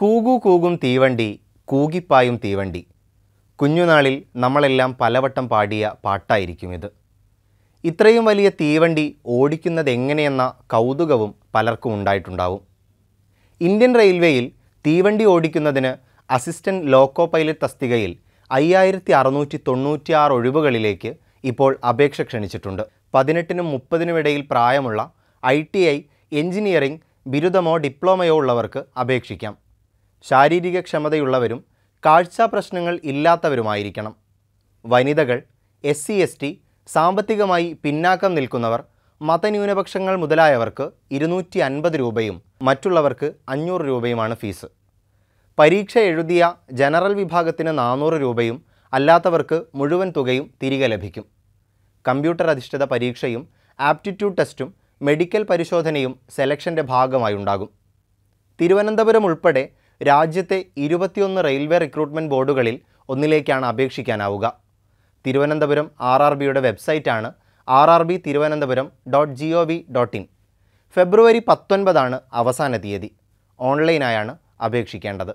കൂകു കൂകും തീവണ്ടി കൂകിപ്പായും തീവണ്ടി കുഞ്ഞുനാളിൽ നമ്മളെല്ലാം പലവട്ടം പാടിയ പാട്ടായിരിക്കും ഇത് ഇത്രയും വലിയ തീവണ്ടി ഓടിക്കുന്നത് എങ്ങനെയെന്ന കൗതുകവും പലർക്കും ഉണ്ടായിട്ടുണ്ടാവും ഇന്ത്യൻ റെയിൽവേയിൽ തീവണ്ടി ഓടിക്കുന്നതിന് അസിസ്റ്റൻ്റ് ലോക്കോ പൈലറ്റ് തസ്തികയിൽ അയ്യായിരത്തി അറുന്നൂറ്റി തൊണ്ണൂറ്റിയാറ് ഒഴിവുകളിലേക്ക് ഇപ്പോൾ അപേക്ഷ ക്ഷണിച്ചിട്ടുണ്ട് പതിനെട്ടിനും മുപ്പതിനും ഇടയിൽ പ്രായമുള്ള ഐ ടി ഐ എഞ്ചിനീയറിംഗ് ബിരുദമോ ഡിപ്ലോമയോ ഉള്ളവർക്ക് അപേക്ഷിക്കാം ശാരീരിക ക്ഷമതയുള്ളവരും കാഴ്ചാ പ്രശ്നങ്ങൾ ഇല്ലാത്തവരുമായിരിക്കണം വനിതകൾ എസ് സി എസ് ടി സാമ്പത്തികമായി പിന്നാക്കം നിൽക്കുന്നവർ മതന്യൂനപക്ഷങ്ങൾ മുതലായവർക്ക് ഇരുന്നൂറ്റി അൻപത് രൂപയും മറ്റുള്ളവർക്ക് അഞ്ഞൂറ് രൂപയുമാണ് ഫീസ് പരീക്ഷ എഴുതിയ ജനറൽ വിഭാഗത്തിന് നാനൂറ് രൂപയും അല്ലാത്തവർക്ക് മുഴുവൻ തുകയും തിരികെ ലഭിക്കും കമ്പ്യൂട്ടർ അധിഷ്ഠിത പരീക്ഷയും ആപ്റ്റിറ്റ്യൂഡ് ടെസ്റ്റും മെഡിക്കൽ പരിശോധനയും സെലക്ഷൻ്റെ ഭാഗമായി ഉണ്ടാകും തിരുവനന്തപുരം ഉൾപ്പെടെ രാജ്യത്തെ ഇരുപത്തിയൊന്ന് റെയിൽവേ റിക്രൂട്ട്മെൻറ്റ് ബോർഡുകളിൽ ഒന്നിലേക്കാണ് അപേക്ഷിക്കാനാവുക തിരുവനന്തപുരം ആർ ആർ ബിയുടെ വെബ്സൈറ്റാണ് R R B Thiruvananthapuram dot G O V dot in ഫെബ്രുവരി പത്തൊൻപതാണ് അവസാന തീയതി ഓൺലൈനായാണ് അപേക്ഷിക്കേണ്ടത്